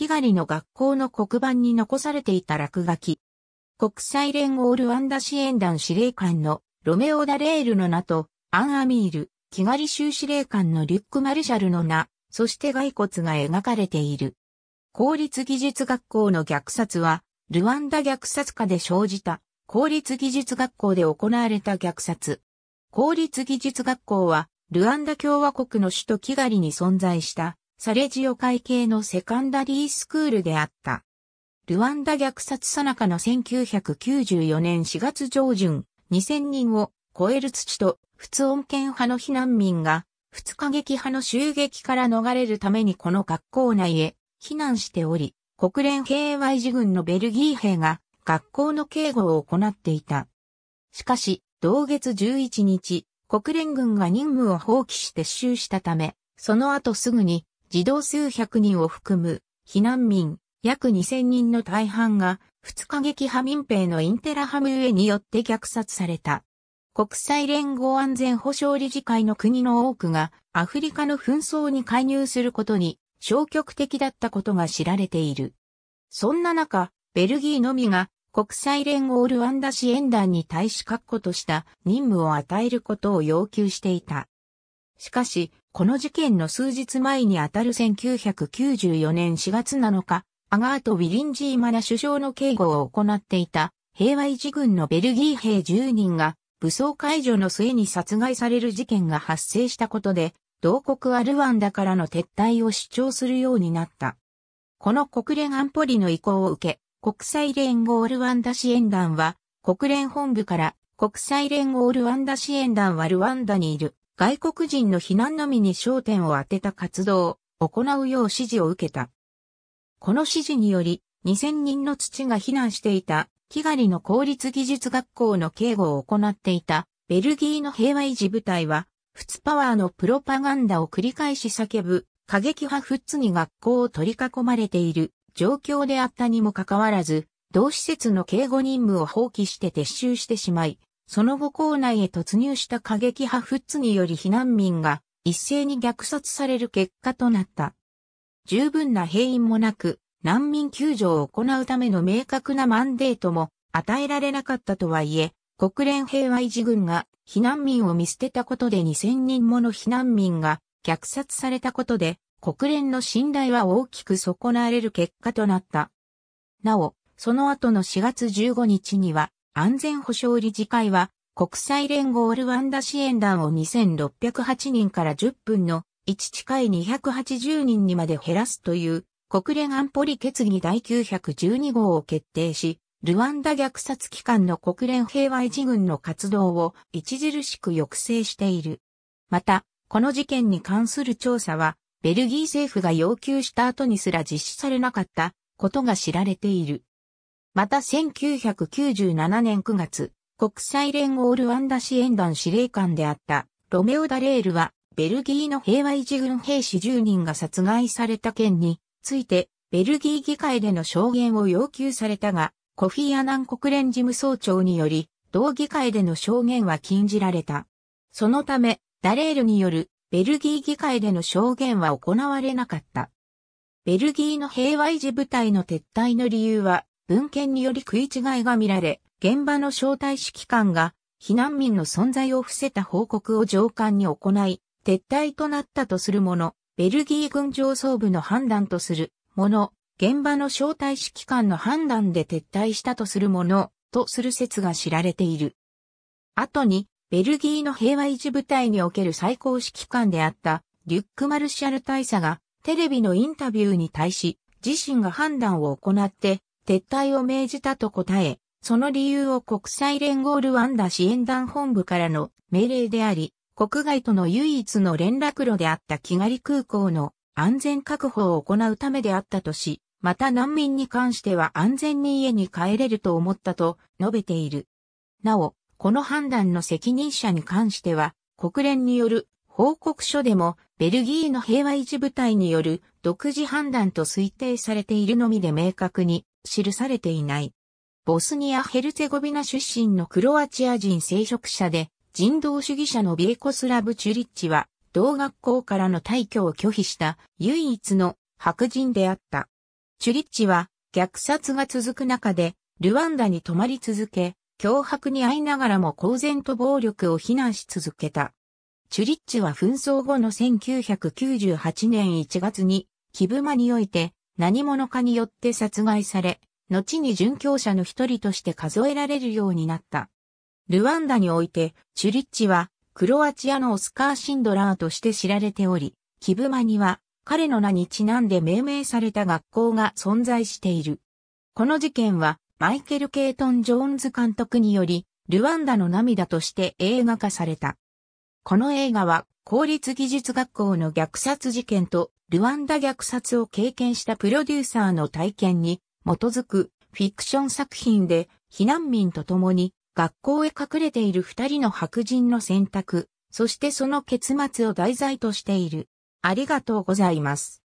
木狩りの学校の黒板に残されていた落書き。国際連合ルワンダ支援団司令官のロメオ・ダレールの名と、アン・アミール、木狩り州司令官のリュック・マルシャルの名、そして骸骨が描かれている。公立技術学校の虐殺は、ルワンダ虐殺下で生じた、公立技術学校で行われた虐殺。公立技術学校は、ルワンダ共和国の首都キガリに存在した、サレジオ会系のセカンダリースクールであった。ルワンダ虐殺さなかの1994年4月上旬、2000人を超える土と、普通恩恵派の避難民が、二過激派の襲撃から逃れるためにこの学校内へ避難しており、国連 KYG 軍のベルギー兵が学校の警護を行っていた。しかし、同月11日、国連軍が任務を放棄して襲したため、その後すぐに児童数百人を含む避難民約2000人の大半が二日撃破民兵のインテラハムウェによって虐殺された。国際連合安全保障理事会の国の多くがアフリカの紛争に介入することに消極的だったことが知られている。そんな中、ベルギーのみが国際連合ルワンダ支援団に対し確固とした任務を与えることを要求していた。しかし、この事件の数日前にあたる1994年4月7日、アガート・ウィリンジーマナ首相の警護を行っていた平和維持軍のベルギー兵10人が武装解除の末に殺害される事件が発生したことで、同国アルワンダからの撤退を主張するようになった。この国連安保理の意向を受け、国際連合ルワンダ支援団は、国連本部から国際連合ルワンダ支援団はルワンダにいる外国人の避難のみに焦点を当てた活動を行うよう指示を受けた。この指示により、2000人の土が避難していた、キガリの公立技術学校の警護を行っていた、ベルギーの平和維持部隊は、フツパワーのプロパガンダを繰り返し叫ぶ、過激派フッツに学校を取り囲まれている状況であったにもかかわらず、同施設の警護任務を放棄して撤収してしまい、その後校内へ突入した過激派フッツにより避難民が一斉に虐殺される結果となった。十分な兵員もなく、難民救助を行うための明確なマンデートも与えられなかったとはいえ、国連平和維持軍が避難民を見捨てたことで2000人もの避難民が虐殺されたことで、国連の信頼は大きく損なわれる結果となった。なお、その後の4月15日には、安全保障理事会は、国際連合ルワンダ支援団を2608人から10分の1近い280人にまで減らすという国連安保理決議第912号を決定し、ルワンダ虐殺機関の国連平和維持軍の活動を著しく抑制している。また、この事件に関する調査は、ベルギー政府が要求した後にすら実施されなかったことが知られている。また1997年9月、国際連合ルワンダ支援団司令官であったロメオ・ダレールは、ベルギーの平和維持軍兵士10人が殺害された件について、ベルギー議会での証言を要求されたが、コフィアナン国連事務総長により、同議会での証言は禁じられた。そのため、ダレールによるベルギー議会での証言は行われなかった。ベルギーの平和維持部隊の撤退の理由は、文献により食い違いが見られ、現場の招待指揮官が避難民の存在を伏せた報告を上官に行い、撤退となったとするもの、ベルギー軍上層部の判断とするもの、現場の招待指揮官の判断で撤退したとするもの、とする説が知られている。後に、ベルギーの平和維持部隊における最高指揮官であったリュック・マルシャル大佐がテレビのインタビューに対し自身が判断を行って撤退を命じたと答え、その理由を国際連合ルワンダ支援団本部からの命令であり、国外との唯一の連絡路であったキガリ空港の安全確保を行うためであったとし、また難民に関しては安全に家に帰れると思ったと述べている。なお、この判断の責任者に関しては、国連による報告書でも、ベルギーの平和維持部隊による独自判断と推定されているのみで明確に記されていない。ボスニア・ヘルツェゴビナ出身のクロアチア人聖職者で人道主義者のビエコスラブ・チュリッチは同学校からの退去を拒否した唯一の白人であった。チュリッチは虐殺が続く中でルワンダに泊まり続け、脅迫に遭いながらも公然と暴力を非難し続けた。チュリッチは紛争後の1998年1月に、キブマにおいて何者かによって殺害され、後に殉教者の一人として数えられるようになった。ルワンダにおいて、チュリッチは、クロアチアのオスカー・シンドラーとして知られており、キブマには、彼の名にちなんで命名された学校が存在している。この事件は、マイケル・ケイトン・ジョーンズ監督により、ルワンダの涙として映画化された。この映画は公立技術学校の虐殺事件とルワンダ虐殺を経験したプロデューサーの体験に基づくフィクション作品で避難民と共に学校へ隠れている二人の白人の選択、そしてその結末を題材としている。ありがとうございます。